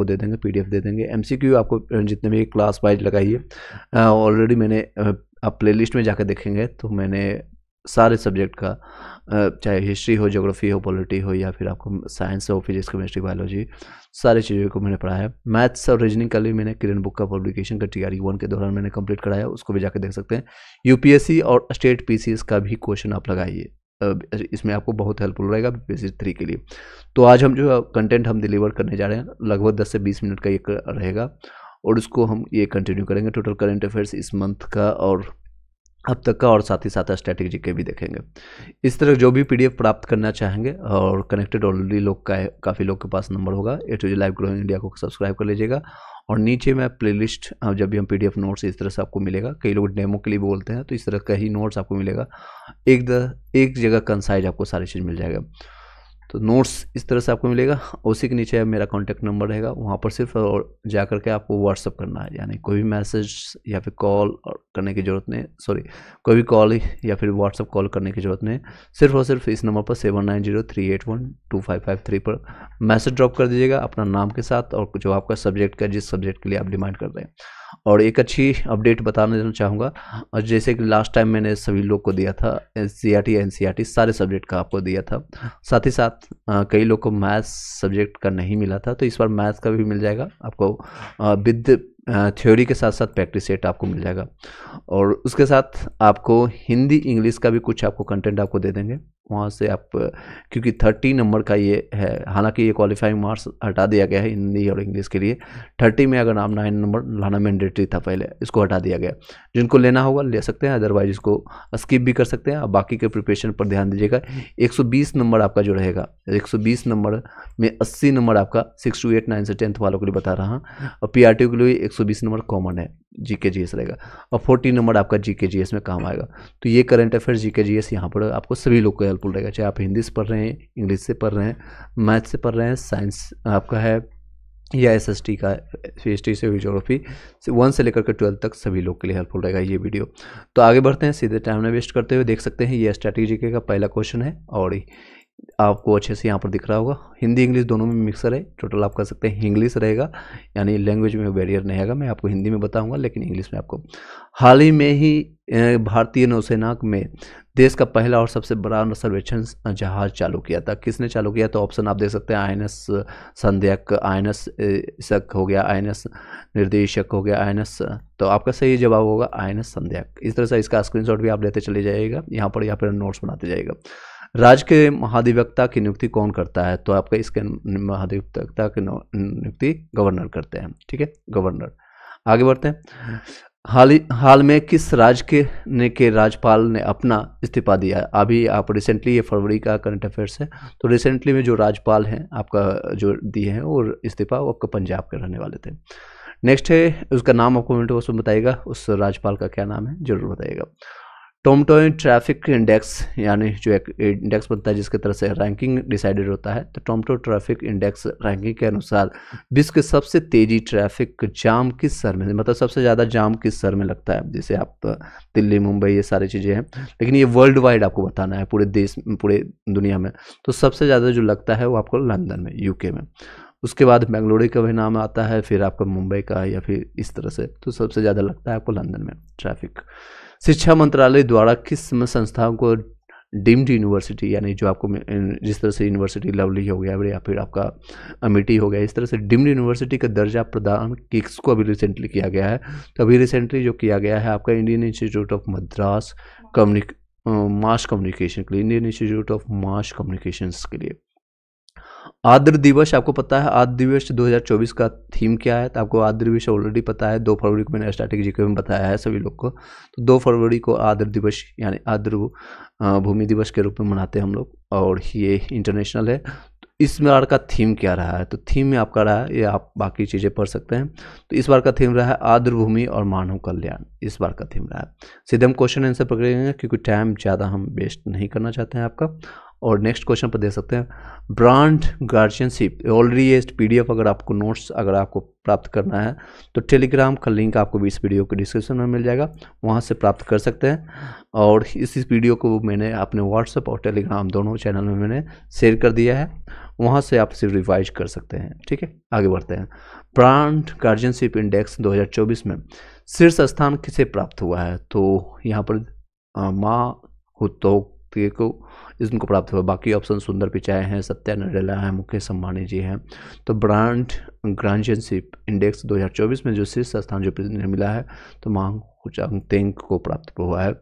आपको दे देंगे पीडीएफ दे देंगे एमसीक्यू आपको जितने भी क्लास वाइज लगाइए ऑलरेडी मैंने आप प्लेलिस्ट में जाकर देखेंगे तो मैंने सारे सब्जेक्ट का चाहे हिस्ट्री हो ज्योग्राफी हो पॉलिटी हो या फिर आपको साइंस हो फिजिक्स केमिस्ट्री बायोलॉजी सारी चीज़ों को मैंने पढ़ाया है मैथ्स और रीजनिंग का भी मैंने किरण बुक का पब्लिकेशन का टी आर वन के दौरान मैंने कंप्लीट कराया उसको भी जाकर देख सकते हैं यूपीएससी और स्टेट पीसीएस का भी क्वेश्चन आप लगाइए इसमें आपको बहुत हेल्पफुल रहेगा बेसिस थ्री के लिए तो आज हम जो कंटेंट हम डिलीवर करने जा रहे हैं लगभग दस से बीस मिनट का ये रहेगा और उसको हम ये कंटिन्यू करेंगे टोटल करेंट अफेयर्स इस मंथ का और अब तक का और साथ ही साथ स्ट्रैटेजी के भी देखेंगे इस तरह जो भी पीडीएफ प्राप्त करना चाहेंगे और कनेक्टेड ऑलरेडी लोग का काफ़ी लोग के पास नंबर होगा A two G live growing India को सब्सक्राइब कर लीजिएगा और नीचे मैं प्लेलिस्ट जब भी हम पीडीएफ नोट्स इस तरह से आपको मिलेगा कई लोग डेमो के लिए बोलते हैं तो इस तरह का ही नोट्स आपको मिलेगा एक द, एक जगह कंसाइज आपको सारी चीज़ मिल जाएगा तो नोट्स इस तरह से आपको मिलेगा उसी के नीचे मेरा कॉन्टैक्ट नंबर रहेगा वहाँ पर सिर्फ और जा कर के आपको व्हाट्सअप करना है यानी कोई भी मैसेज या फिर कॉल करने की ज़रूरत नहीं सॉरी कोई भी कॉल या फिर व्हाट्सअप कॉल करने की ज़रूरत नहीं सिर्फ और सिर्फ इस नंबर पर seven nine zero three eight one two five five three पर मैसेज ड्रॉप कर दीजिएगा अपना नाम के साथ और जो आपका सब्जेक्ट का जिस सब्जेक्ट के लिए आप डिमांड कर रहे हैं और एक अच्छी अपडेट बताना चाहूँगा और जैसे कि लास्ट टाइम मैंने सभी लोग को दिया था N C R T N C R T सारे सब्जेक्ट का आपको दिया था साथ ही साथ कई लोग को मैथ्स सब्जेक्ट का नहीं मिला था तो इस बार मैथ्स का भी मिल जाएगा आपको विद थ्योरी के साथ साथ प्रैक्टिस सेट आपको मिल जाएगा और उसके साथ आपको हिंदी इंग्लिश का भी कुछ आपको कंटेंट आपको दे देंगे वहाँ से आप क्योंकि थर्टी नंबर का ये है हालांकि ये क्वालिफाइंग मार्क्स हटा दिया गया है हिंदी और इंग्लिश के लिए थर्टी में अगर आप नाइन नंबर लाना मैंडेटरी था पहले इसको हटा दिया गया जिनको लेना होगा ले सकते हैं अदरवाइज इसको स्किप भी कर सकते हैं आप बाकी के प्रिपरेशन पर ध्यान दीजिएगा एक नंबर आपका जो रहेगा एक नंबर में अस्सी नंबर आपका सिक्स टू एट नाइन से टेंथ वालों के लिए बता रहा हूँ और पी के लिए एक नंबर कॉमन है जी के जी एस रहेगा और फोर्टीन नंबर आपका जी के जी एस में काम आएगा तो ये करंट अफेयर जी के जी एस यहाँ पर आपको सभी लोग को हेल्पफुल रहेगा चाहे आप हिंदी से पढ़ रहे हैं इंग्लिश से पढ़ रहे हैं मैथ से पढ़ रहे हैं साइंस आपका है या एस एस टी का सी एस टी से जोग्राफी से वन से लेकर के ट्वेल्थ तक सभी लोग के लिए हेल्पफुल रहेगा ये वीडियो तो आगे बढ़ते हैं सीधे टाइम में वेस्ट करते हुए देख सकते हैं ये स्ट्रैटेजी का पहला क्वेश्चन है और आपको अच्छे से यहाँ पर दिख रहा होगा हिंदी इंग्लिश दोनों में मिक्सर है टोटल आप कह सकते हैं इंग्लिश रहेगा यानी लैंग्वेज में बैरियर नहीं रहेगा मैं आपको हिंदी में बताऊंगा लेकिन इंग्लिश में आपको हाल ही में ही भारतीय नौसेना में देश का पहला और सबसे बड़ा सर्वेक्षण जहाज चालू किया था किसने चालू किया तो ऑप्शन आप देख सकते हैं I N S I N शक हो गया आई एन एस निर्देशक हो गया आई एन एस तो आपका सही जवाब होगा आई एन एस इस तरह से इसका स्क्रीन भी आप लेते चले जाइएगा यहाँ पर या फिर नोट्स बनाते जाएगा राज्य के महाधिवक्ता की नियुक्ति कौन करता है तो आपका इसके महाधिवक्ता की नियुक्ति गवर्नर करते हैं ठीक है गवर्नर आगे बढ़ते हैं हाल ही हाल में किस राज्य के ने के राज्यपाल ने अपना इस्तीफा दिया अभी आप रिसेंटली ये फरवरी का करंट अफेयर्स है तो रिसेंटली में जो राज्यपाल हैं आपका जो दिए हैं वो इस्तीफा वो आपका पंजाब के रहने वाले थे नेक्स्ट है उसका नाम आपको मिनट उसमें बताइएगा उस राज्यपाल का क्या नाम है जरूर बताइएगा टोमटोइ ट्रैफिक इंडेक्स यानी जो एक इंडेक्स बनता है जिसके तरह से रैंकिंग डिसाइडेड होता है तो टोमटो ट्रैफिक इंडेक्स रैंकिंग के अनुसार विश्व के सबसे तेजी ट्रैफिक जाम किस शहर में मतलब सबसे ज़्यादा जाम किस शहर में लगता है जैसे आप दिल्ली मुंबई ये सारी चीज़ें हैं लेकिन ये वर्ल्ड वाइड आपको बताना है पूरे देश पूरे दुनिया में तो सबसे ज़्यादा जो लगता है वो आपको लंदन में यूके में उसके बाद बेंगलोरी का भी नाम आता है फिर आपका मुंबई का या फिर इस तरह से तो सबसे ज़्यादा लगता है आपको लंदन में ट्रैफिक शिक्षा मंत्रालय द्वारा किस संस्थाओं को डीम्ड यूनिवर्सिटी यानी जो आपको जिस तरह से यूनिवर्सिटी लवली हो गया या फिर आपका अमिटी हो गया इस तरह से डीम्ड यूनिवर्सिटी का दर्जा प्रदान किस को अभी रिसेंटली किया गया है तो अभी रिसेंटली जो किया गया है आपका इंडियन इंस्टीट्यूट ऑफ मद्रास कम्युनिक मास कम्युनिकेशन के लिए Indian institute of mass communications के लिए आर्द्र दिवस आपको पता है आर्द्र दिवस 2024 का थीम क्या है तो आपको आर्द्र दिवस ऑलरेडी पता है दो फरवरी को मैंने स्टार्टिंग जी में बताया है सभी लोग को तो दो फरवरी को आर्द्र दिवस यानी आर्द्र भूमि दिवस के रूप में मनाते हैं हम लोग और ये इंटरनेशनल है तो इस बार का थीम क्या रहा है तो थीम में आपका रहा है ये आप बाकी चीज़ें पढ़ सकते हैं तो इस बार का थीम रहा है आर्द्र भूमि और मानव कल्याण इस बार का थीम रहा है सीधे हम क्वेश्चन आंसर पकड़ेंगे क्योंकि टाइम ज़्यादा हम वेस्ट नहीं करना चाहते हैं आपका और नेक्स्ट क्वेश्चन पर दे सकते हैं ब्रांड गार्जियनशिप ऑलरेडी ये पीडीएफ अगर आपको नोट्स अगर आपको प्राप्त करना है तो टेलीग्राम का लिंक आपको इस वीडियो के डिस्क्रिप्शन में मिल जाएगा वहाँ से प्राप्त कर सकते हैं और इस इस वीडियो को मैंने अपने व्हाट्सएप और टेलीग्राम दोनों चैनल में मैंने शेयर कर दिया है वहाँ से आप सिर्फ रिवाइज कर सकते हैं ठीक है आगे बढ़ते हैं ब्रांड गार्जियनशिप इंडेक्स दो में शीर्ष स्थान किसे प्राप्त हुआ है तो यहाँ पर माँ हुतोक तृतीय को इनको प्राप्त हुआ बाकी ऑप्शन सुंदर पिचाई हैं सत्या नडेला है मुकेश अंबानी जी हैं तो ब्रांड ग्रांजनशिप इंडेक्स 2024 में जो शीर्ष स्थान जो मिला है तो मांग कुचांग को प्राप्त हुआ है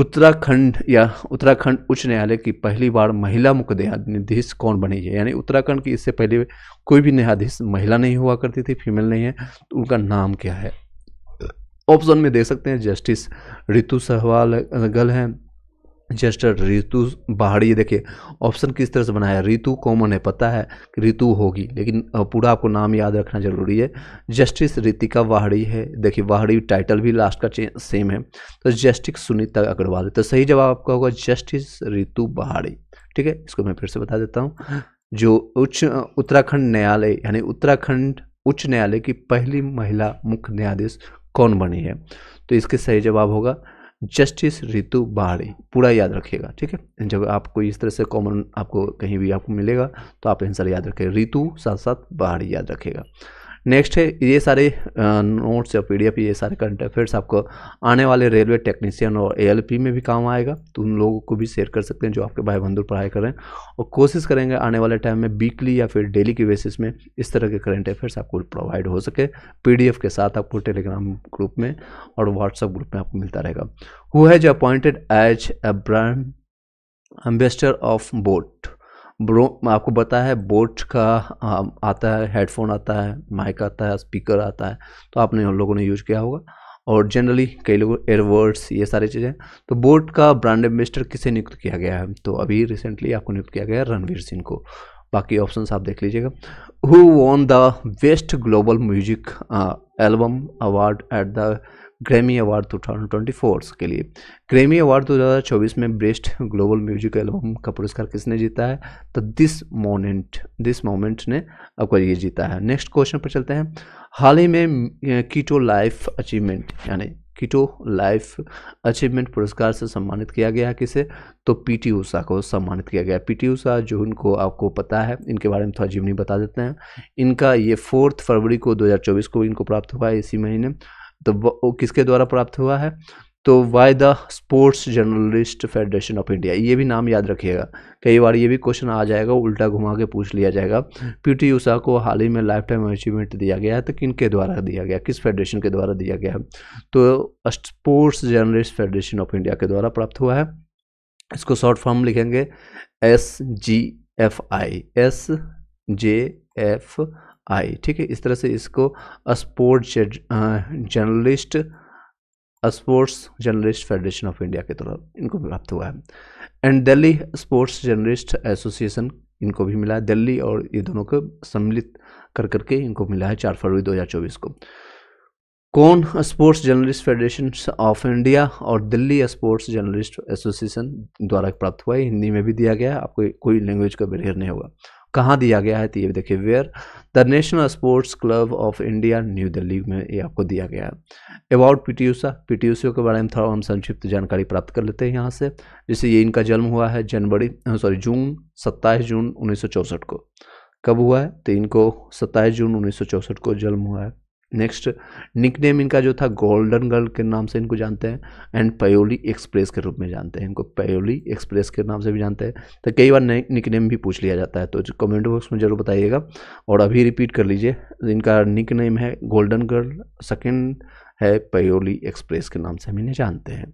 उत्तराखंड या उत्तराखंड उच्च न्यायालय की पहली बार महिला मुख्य न्यायाधीश कौन बनी है यानी उत्तराखंड की इससे पहले कोई भी न्यायाधीश महिला नहीं हुआ करती थी फीमेल नहीं है तो उनका नाम क्या है ऑप्शन में देख सकते हैं जस्टिस ऋतु सहवाल गल हैं जेस्टर ऋतु पहाड़ी देखिए ऑप्शन किस तरह से बना है ऋतु कॉमन है पता है कि ऋतु होगी लेकिन पूरा आपको नाम याद रखना जरूरी है जस्टिस रितिका वाहड़ी है देखिए वाहड़ी टाइटल भी लास्ट का सेम है तो जस्टिस सुनीता अग्रवाल तो सही जवाब आपका होगा जस्टिस ऋतु बाहड़ी ठीक है इसको मैं फिर से बता देता हूँ जो उच्च उत्तराखंड न्यायालय यानी उत्तराखंड उच्च न्यायालय की पहली महिला मुख्य न्यायाधीश कौन बनी है तो इसके सही जवाब होगा जस्टिस रितु बाड़ी पूरा याद रखिएगा ठीक है जब आप कोई इस तरह से कॉमन आपको कहीं भी आपको मिलेगा तो आप आंसर याद रखें रितु साथ साथ बाड़ी याद रखेगा नेक्स्ट है ये सारे नोट्स या पीडीएफ ये सारे करंट अफेयर्स आपको आने वाले रेलवे टेक्नीशियन और एएलपी में भी काम आएगा तो उन लोगों को भी शेयर कर सकते हैं जो आपके भाई बंधु पढ़ाई करें और कोशिश करेंगे आने वाले टाइम में वीकली या फिर डेली के बेसिस में इस तरह के करंट अफेयर्स आपको प्रोवाइड हो सके पी के साथ आपको टेलीग्राम ग्रुप में और व्हाट्सएप ग्रुप में आपको मिलता रहेगा who has appointed as a brand ambassador of boAt bro आपको पता है बोट का आता है हेडफोन आता है माइक आता है स्पीकर आता है तो आपने उन लोगों ने यूज़ किया होगा और जनरली कई लोग एयरवर्ड्स ये सारी चीज़ें तो बोट का ब्रांड एम्बेसडर किसे नियुक्त किया गया है तो अभी रिसेंटली आपको नियुक्त किया गया है रणवीर सिंह को बाकी ऑप्शन आप देख लीजिएगा who won the best global music album award at the Grammy award 2024 के लिए ग्रैमी अवार्ड 2024 में बेस्ट ग्लोबल म्यूजिक एल्बम का पुरस्कार किसने जीता है तो दिस मोमेंट दिस मोमेंट ने आपको ये जीता है नेक्स्ट क्वेश्चन पर चलते हैं हाल ही में कीटो लाइफ अचीवमेंट यानी कीटो लाइफ अचीवमेंट पुरस्कार से सम्मानित किया गया किसे तो पीटी उषा को सम्मानित किया गया पीटी उषा जो उनको आपको पता है इनके बारे में थोड़ा जीवनी बता देते हैं इनका ये फोर्थ फरवरी को 2024 को इनको प्राप्त हुआ है इसी महीने तो वो किसके द्वारा प्राप्त हुआ है तो why the sports journalist federation of India ये भी नाम याद रखिएगा कई बार ये भी क्वेश्चन आ जाएगा उल्टा घुमा के पूछ लिया जाएगा पीटी उषा को हाल ही में लाइफ टाइम अचीवमेंट दिया गया है तो किन के द्वारा दिया गया किस फेडरेशन के द्वारा दिया गया तो sports journalist federation of India के द्वारा प्राप्त हुआ है इसको शॉर्ट फॉर्म लिखेंगे S G F I S J F I ठीक है इस तरह से इसको sport journalist sports journalist federation of India के तरफ इनको प्राप्त हुआ है and Delhi sports journalist association इनको भी मिला है दिल्ली और ये दोनों को सम्मिलित कर करके इनको मिला है चार फरवरी 2024 को कौन sports journalist federation of India और दिल्ली स्पोर्ट्स जर्नलिस्ट एसोसिएशन द्वारा प्राप्त हुआ है हिंदी में भी दिया गया आपको कोई लैंग्वेज का बैरियर नहीं होगा कहाँ दिया गया है तो ये देखिए where the national sports club of India new Delhi में ये आपको दिया गया है about P T Usha P T Usha के बारे में थोड़ा हम संक्षिप्त जानकारी प्राप्त कर लेते हैं यहाँ से जैसे ये इनका जन्म हुआ है जनवरी सॉरी जून सत्ताईस जून उन्नीस को कब हुआ है तो इनको सत्ताईस जून उन्नीस को जन्म हुआ है नेक्स्ट निकनेम इनका जो था गोल्डन गर्ल के नाम से इनको जानते हैं एंड पयोली एक्सप्रेस के रूप में जानते हैं इनको पयोली एक्सप्रेस के नाम से भी जानते हैं तो कई बार निकनेम भी पूछ लिया जाता है तो कमेंट बॉक्स में जरूर बताइएगा और अभी रिपीट कर लीजिए इनका निकनेम है गोल्डन गर्ल सेकेंड है पयोली एक्सप्रेस के नाम से हम इन्हें जानते हैं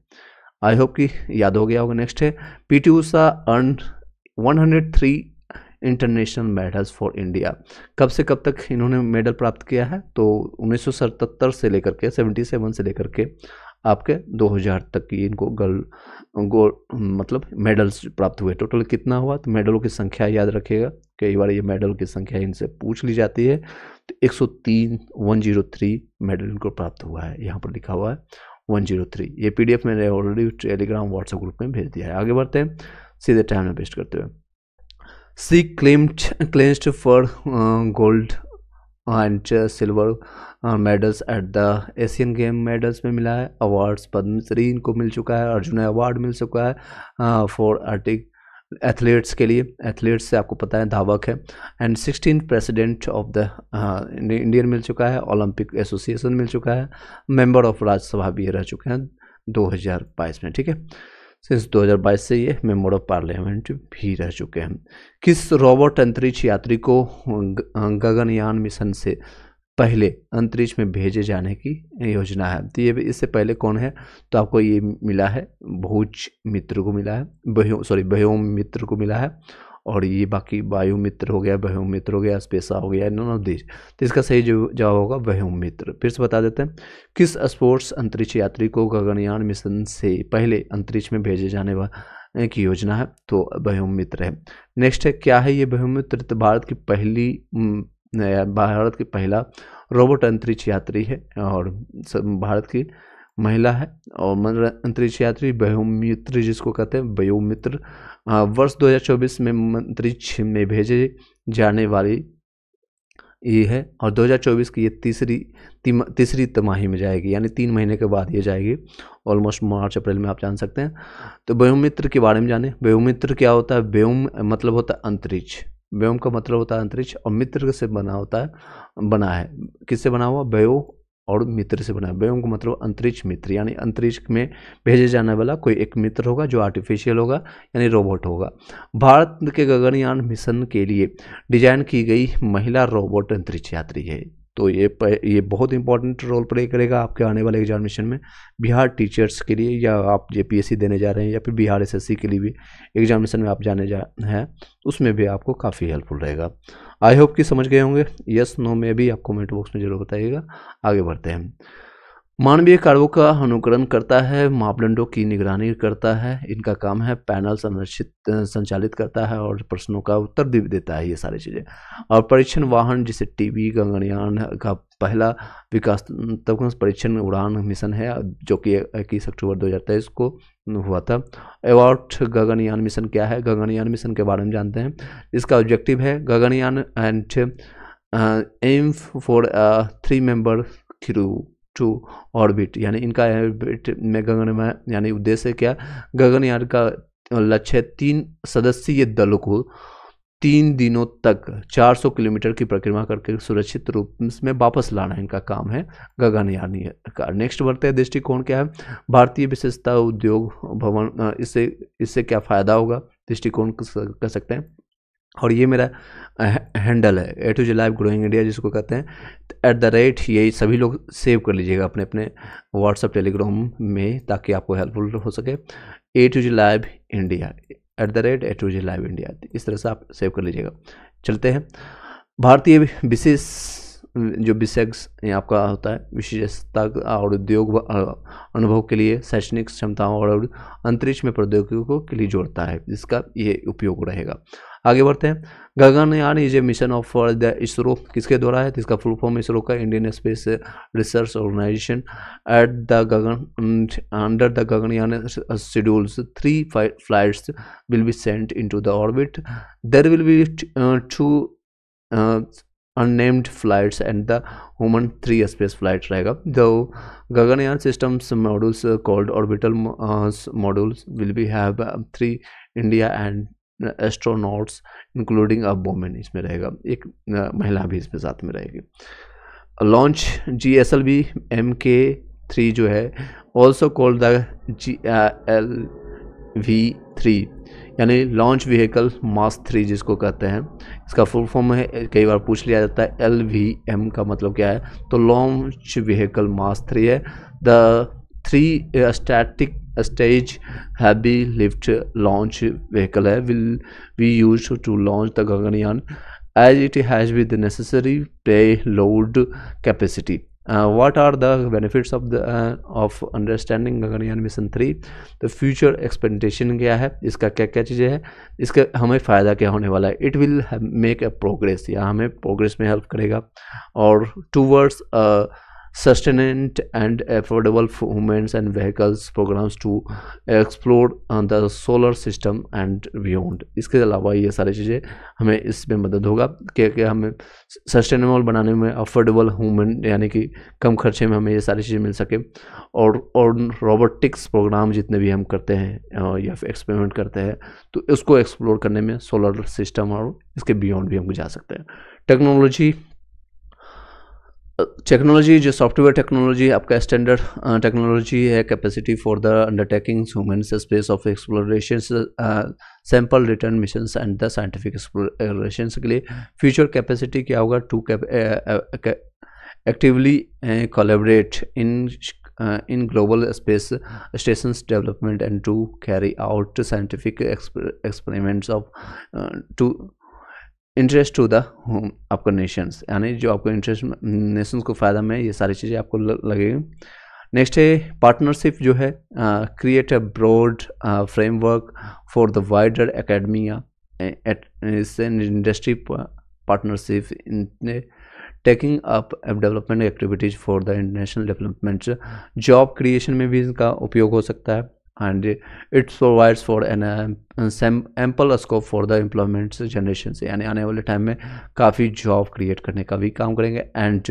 आई होप कि याद हो गया होगा नेक्स्ट है P T Usha earn three international medals for India कब से कब तक इन्होंने मेडल प्राप्त किया है तो उन्नीस से लेकर के 77 से लेकर के आपके 2000 तक की इनको गर्ल गो मतलब मेडल्स प्राप्त हुए टोटल कितना हुआ तो मेडलों की संख्या याद रखिएगा कई बार ये मेडल की संख्या इनसे पूछ ली जाती है तो 103 103 मेडल इनको प्राप्त हुआ है यहाँ पर लिखा हुआ है 103 ये पीडीएफ मैंने ऑलरेडी टेलीग्राम व्हाट्सएप ग्रुप में भेज दिया है आगे बढ़ते हैं सीधे टाइम में पेस्ट करते हुए she claimed clenched for uh, gold and silver medals at the Asian game medals में मिला है अवार्ड्स पद्मश्री इनको मिल चुका है अर्जुन अवार्ड मिल चुका है फॉर आर्टिक एथलीट्स के लिए एथलीट्स से आपको पता है धावक है and sixteen president of the Indian मिल चुका है ओलंपिक एसोसिएशन मिल चुका है मेंबर ऑफ राज्यसभा भी रह चुके हैं 2022 में ठीक है सिंस 2022 से ये मेम्बर ऑफ पार्लियामेंट भी रह चुके हैं किस रोबोट अंतरिक्ष यात्री को गगनयान मिशन से पहले अंतरिक्ष में भेजे जाने की योजना है तो ये भी इससे पहले कौन है तो आपको ये मिला है भोज मित्र को मिला है सॉरी बह्योम मित्र को मिला है और ये बाकी वायु मित्र हो गया वह मित्र हो गया स्पेसा हो गया नॉन देश तो इसका सही जवाब होगा वह मित्र फिर से बता देते हैं किस स्पोर्ट्स अंतरिक्ष यात्री को गगनयान मिशन से पहले अंतरिक्ष में भेजे जाने की योजना है तो वह मित्र है नेक्स्ट है क्या है ये वह मित्र तो भारत की पहली भारत की पहला रोबोट अंतरिक्ष यात्री है और भारत की महिला है और अंतरिक्ष यात्री व्योमित्र जिसको कहते हैं व्योमित्र वर्ष 2024 में अंतरिक्ष में भेजे जाने वाली ये है और 2024 की ये तीसरी तीसरी तिमाही में जाएगी यानी तीन महीने के बाद ये जाएगी ऑलमोस्ट मार्च अप्रैल में आप जान सकते हैं तो व्योमित्र के बारे में जाने व्योमित्र क्या होता है व्योम मतलब होता है अंतरिक्ष व्योम का मतलब होता है अंतरिक्ष और मित्र से बना होता है बना है किससे बना हुआ व्यो और मित्र से बनाया व्योम मतलब अंतरिक्ष मित्र यानी अंतरिक्ष में भेजे जाने वाला कोई एक मित्र होगा जो आर्टिफिशियल होगा यानी रोबोट होगा भारत के गगनयान मिशन के लिए डिजाइन की गई महिला रोबोट अंतरिक्ष यात्री है तो ये ये बहुत इंपॉर्टेंट रोल प्ले करेगा आपके आने वाले एग्जामिनेशन में बिहार टीचर्स के लिए या आप जे देने जा रहे हैं या फिर बिहार एसएससी के लिए भी एग्जामिनेशन में आप जाने जा हैं उसमें भी आपको काफ़ी हेल्पफुल रहेगा आई होप कि समझ गए होंगे यस नो में भी आप कमेंट बॉक्स में ज़रूर बताइएगा आगे बढ़ते हैं मानवीय कार्यों का अनुकरण करता है मापदंडों की निगरानी करता है इनका काम है पैनल संरक्षित संचालित करता है और प्रश्नों का उत्तर भी देता है ये सारी चीज़ें और परीक्षण वाहन जिसे टीवी गगनयान का पहला विकास तक परीक्षण उड़ान मिशन है जो कि इक्कीस अक्टूबर दो हज़ार तेईस को हुआ था एवॉर्ड गगनयान मिशन क्या है गगनयान मिशन के बारे में जानते हैं इसका ऑब्जेक्टिव है Gaganyaan and aim for three member through to orbit यानी इनका में गगन यानी उद्देश्य क्या गगनयान का लक्ष्य तीन सदस्यीय दलों को तीन दिनों तक 400 किलोमीटर की परिक्रमा करके सुरक्षित रूप में वापस लाना इनका काम है गगनयान का नेक्स्ट बढ़ते हैं दृष्टिकोण क्या है भारतीय विशेषता उद्योग भवन इससे इससे क्या फ़ायदा होगा दृष्टिकोण कह सकते हैं और ये मेरा हैंडल है A two J live growing India जिसको कहते हैं एट द रेट ये सभी लोग सेव कर लीजिएगा अपने अपने व्हाट्सअप टेलीग्राम में ताकि आपको हेल्पफुल हो सके A two J live India at the rate A two J live India इस तरह से आप सेव कर लीजिएगा चलते हैं भारतीय विशेष जो विशेष आपका होता है विशेषता और उद्योग अनुभव के लिए शैक्षणिक क्षमताओं और अंतरिक्ष में प्रौद्योगिकों के लिए जोड़ता है जिसका ये उपयोग रहेगा आगे बढ़ते हैं Gaganyaan is a mission of the ISRO किसके द्वारा है इसका फुल फॉर्म इसरो का Indian space research organisation at the Gagan under the Gaganyaan schedules three flights will be sent into the orbit there will be two unnamed flights and the woman three space flight रहेगा दो Gaganyaan systems models called orbital models will be have three India and astronauts including a women इसमें रहेगा एक uh, महिला भी इसमें साथ में रहेगी launch G S L V M K three जो है also called the G L V three यानी लॉन्च व्हीकल मास थ्री जिसको कहते हैं इसका फुल फॉर्म है कई बार पूछ लिया जाता है एल वी एम का मतलब क्या है तो लॉन्च व्हीकल मास थ्री है the three static stage heavy lift launch vehicle है will we use to launch the Gaganyaan as it has with necessary payload capacity what are the benefits of the of understanding Gaganyaan mission three तो future expectation क्या है इसका क्या क्या चीज़ें हैं इसका हमें फ़ायदा क्या होने वाला है it will make a progress या हमें प्रोग्रेस में हेल्प करेगा और towards and and affordable humans and vehicles programs to explore the solar system and beyond इसके अलावा ये सारी चीज़ें हमें इसमें मदद होगा क्या क्या हमें सस्टेनेबल बनाने में अफोर्डेबल ह्यूमन यानी कि कम खर्चे में हमें ये सारी चीज़ें मिल सके और और रोबोटिक्स प्रोग्राम जितने भी हम करते हैं या फिर एक्सपेरिमेंट करते हैं तो इसको एक्सप्लोर करने में सोलर सिस्टम और इसके बियॉन्ड भी हम जा सकते हैं टेक्नोलॉजी टेक्नोलॉजी जो सॉफ्टवेयर टेक्नोलॉजी आपका स्टैंडर्ड टेक्नोलॉजी है capacity for the undertaking human space of exploration sample return mission and the scientific exploration के लिए फ्यूचर कैपेसिटी क्या होगा to actively collaborate in in global space station development and to carry out scientific experiments of to interest to the home आपका nations यानी जो आपको interest Nations को फ़ायदा में ये सारी चीज़ें आपको लगेगी नेक्स्ट है पार्टनरशिप जो है create a broad framework for the wider academia industry partnership in taking up development activities for the international development job creation में भी इनका उपयोग हो सकता है and it provides for an ample scope for the employment generation से यानी आने वाले टाइम में काफ़ी जॉब क्रिएट करने का भी काम करेंगे and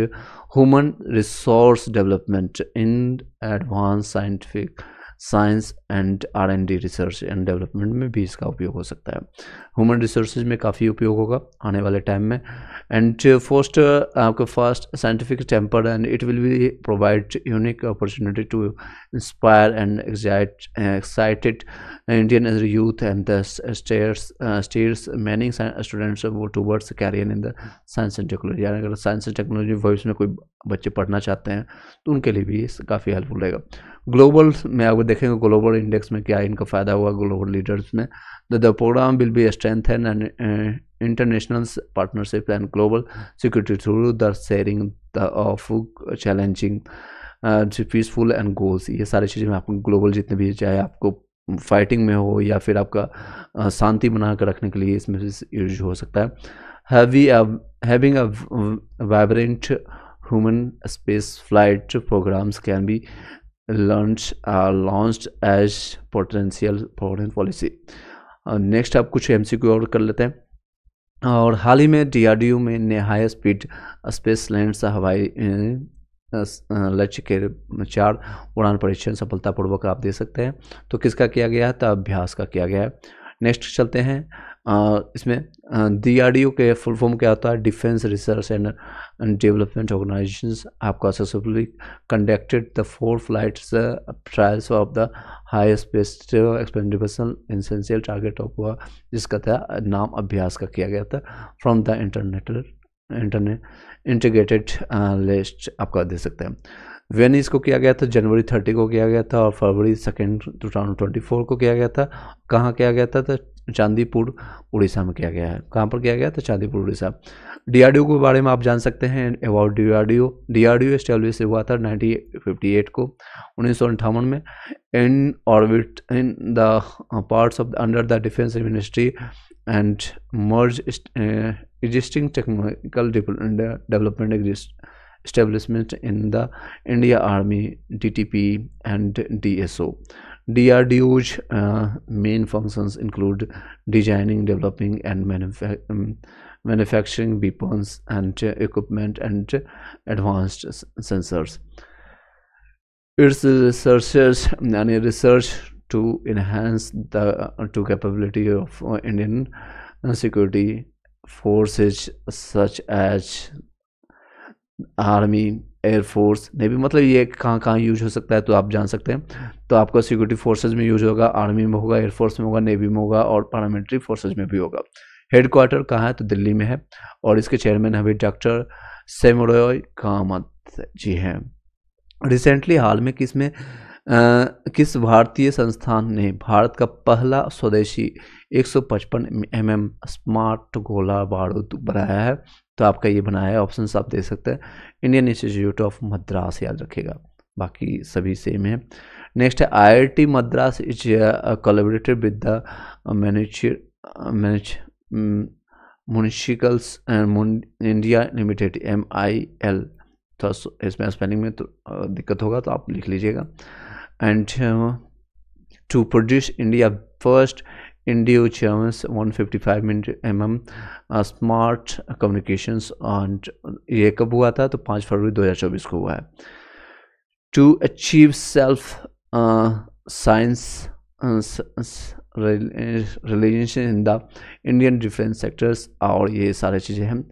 human resource development in advance scientific science and R and D research and development में भी इसका उपयोग हो सकता है ह्यूमन रिसोर्स में काफ़ी उपयोग होगा आने वाले टाइम में एंड फर्स्ट आपका first scientific temper and it will be provide unique opportunity to inspire and excited Indian as youth and the steers many students वो towards career in the science and technology यानी अगर science and technology भविष्य में कोई बच्चे पढ़ना चाहते हैं तो उनके लिए भी ये काफ़ी हेल्पफुल रहेगा ग्लोबल में अगर देखेंगे ग्लोबल इंडेक्स में क्या इनका फ़ायदा हुआ ग्लोबल लीडर्स में the programme will be strength and international partnership and global security through the sharing the of challenging peaceful and goals ये सारी चीज़ें मैं आपको ग्लोबल जितने भी चाहे आपको फाइटिंग में हो या फिर आपका uh, शांति बना कर रखने के लिए इसमें यूज हो सकता है having a vibrant human space flight programs can be launch uh, launched as potential foreign policy next uh, आप कुछ एम और कर लेते हैं और हाल ही में डी में ने high speed space uh, land uh, हवाई लक्ष्य के चार उड़ान परीक्षण सफलतापूर्वक आप दे सकते हैं तो किसका किया गया है तो अभ्यास का किया गया है नेक्स्ट चलते हैं इसमें डी के फुल फॉर्म क्या होता है defence research and development organisation आपका successfully conducted the four flight trials of the high best expedition essential target of हुआ जिसका था नाम अभ्यास का किया गया था from the internet internet integrated list आपका दे सकते हैं वेनिस को किया गया था जनवरी थर्टी को किया गया था और फरवरी second two thousand twenty four को किया गया था कहाँ किया गया था तो चांदीपुर उड़ीसा में किया गया है कहाँ पर किया गया था चांदीपुर उड़ीसा डीआरडीओ के बारे में आप जान सकते हैं अबाउट डीआरडीओ डीआरडीओ एस्टेब्लिश हुआ था 1958 को उन्नीस में in orbit in the parts of under the defence ministry and merge existing technological development exist establishment in the India Army, DTP and DSO. DRDO's uh, main functions include designing, developing and manufa um, manufacturing weapons and uh, equipment and uh, advanced sensors. Its researchers and research to enhance the uh, to capability of uh, Indian uh, security forces such as army air force navy मतलब ये कहाँ कहाँ use हो सकता है तो आप जान सकते हैं तो आपका सिक्योरिटी फोर्सेज में यूज होगा आर्मी में होगा एयरफोर्स में होगा नेवी में होगा और पार्लियामेंट्री फोर्सेज में भी होगा हेडक्वार्टर कहाँ है तो दिल्ली में है और इसके चेयरमैन अभी डॉक्टर सेमरॉय कामत जी हैं रिसेंटली हाल में किस में आ, किस भारतीय संस्थान ने भारत का पहला स्वदेशी 155 सौ mm स्मार्ट गोला बारूद बनाया है तो आपका ये बनाया ऑप्शन आप दे सकते हैं इंडियन इंस्टीट्यूट ऑफ मद्रास याद रखेगा बाकी सभी सेम है नेक्स्ट है T Madras is collaborated with the manage munitions India limited M I L तो इसमें स्पेलिंग में तो uh, दिक्कत होगा तो आप लिख लीजिएगा and to produce India first Indio five 155 M smart communications and ये कब हुआ था तो 5 फरवरी 2024 को हुआ है to achieve self science relationship in the Indian defence sectors और ये सारे चीज़ें हैं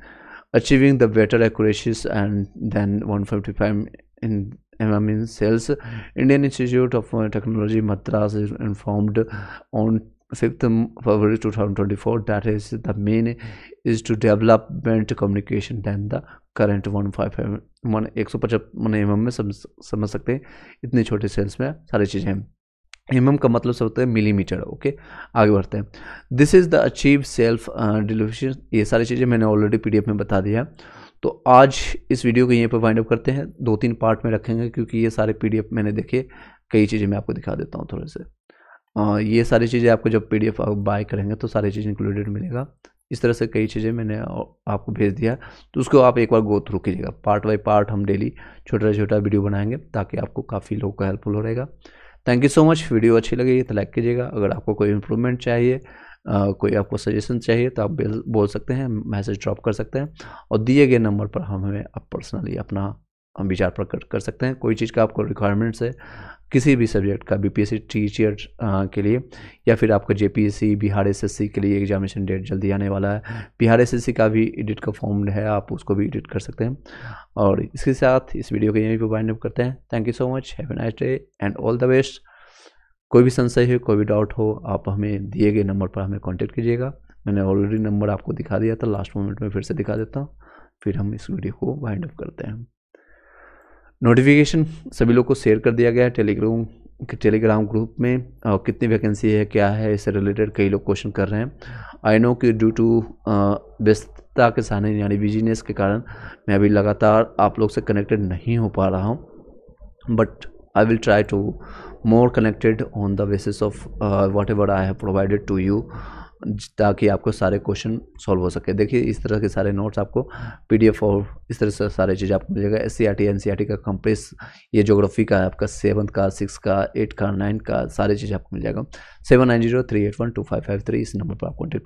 achieving the better accuracies and then 155 in M M in sales Indian institute of technology Madras informed on fifth February 2024 that is the main is to development communication than the current one five मैंने एक सौ पचपन M M में समझ समझ सकते हैं इतने छोटे सेल्स में सारी चीज़ें हैं एम का मतलब सब होता है मिलीमीटर ओके आगे बढ़ते हैं this is the achieve self डिलिविशन ये सारी चीज़ें मैंने ऑलरेडी पीडीएफ में बता दिया तो आज इस वीडियो को यहीं पर वाइंड अप करते हैं दो तीन पार्ट में रखेंगे क्योंकि ये सारे एफ मैंने देखे कई चीज़ें मैं आपको दिखा देता हूँ थोड़े से ये सारी चीज़ें आपको जब पीडीएफ आप बाय करेंगे तो सारी चीज़ इंक्लूडेड मिलेगा इस तरह से कई चीज़ें मैंने आपको भेज दिया तो उसको आप एक बार गो थ्रू कीजिएगा पार्ट बाई पार्ट हम डेली छोटा छोटा वीडियो बनाएंगे ताकि आपको काफ़ी लोगों का हेल्पफुल हो रहेगा thank you so much video अच्छी लगी तो लाइक कीजिएगा अगर आपको कोई इम्प्रूवमेंट चाहिए आ, कोई आपको सजेशन चाहिए तो आप बोल सकते हैं मैसेज ड्रॉप कर सकते हैं और दिए गए नंबर पर हम हमें आप पर्सनली अपना हम विचार प्रकट कर सकते हैं कोई चीज़ का आपको रिक्वायरमेंट्स है किसी भी सब्जेक्ट का B P S C teacher के लिए या फिर आपका J P S C Bihar S S C के लिए एग्जामिनेशन डेट जल्दी आने वाला है बिहार एस एस सी का भी एडिट का फॉर्म है आप उसको भी एडिट कर सकते हैं और इसके साथ इस वीडियो को यहीं पर वाइंड अप करते हैं thank you so much have a nice day and all the best कोई भी संशय हो कोई भी डाउट हो आप हमें दिए गए नंबर पर हमें कॉन्टैक्ट कीजिएगा मैंने ऑलरेडी नंबर आपको दिखा दिया था लास्ट मोमेंट में फिर से दिखा देता हूँ फिर हम इस वीडियो को वाइंड अप करते हैं नोटिफिकेशन सभी लोग को शेयर कर दिया गया है टेलीग्राम टेलीग्राम ग्रुप में और कितनी वैकेंसी है क्या है इससे रिलेटेड कई लोग क्वेश्चन कर रहे हैं आई नो कि ड्यू टू व्यस्तता के सामने यानी बिजीनेस के कारण मैं अभी लगातार आप लोग से कनेक्टेड नहीं हो पा रहा हूँ but I will try to more connected on the basis of whatever I have provided to you ताकि आपको सारे क्वेश्चन सॉल्व हो सके देखिए इस तरह के सारे नोट्स आपको पीडीएफ और इस तरह से सारे चीज़ आपको मिलेगा S C R T N C R T का कंप्रेस ये जोग्राफी का है आपका सेवन का सिक्स का एट का नाइन का सारे चीज़ आपको मिल जाएगा seven nine zero three eight one two five five three इस नंबर पर आप कॉन्टेक्ट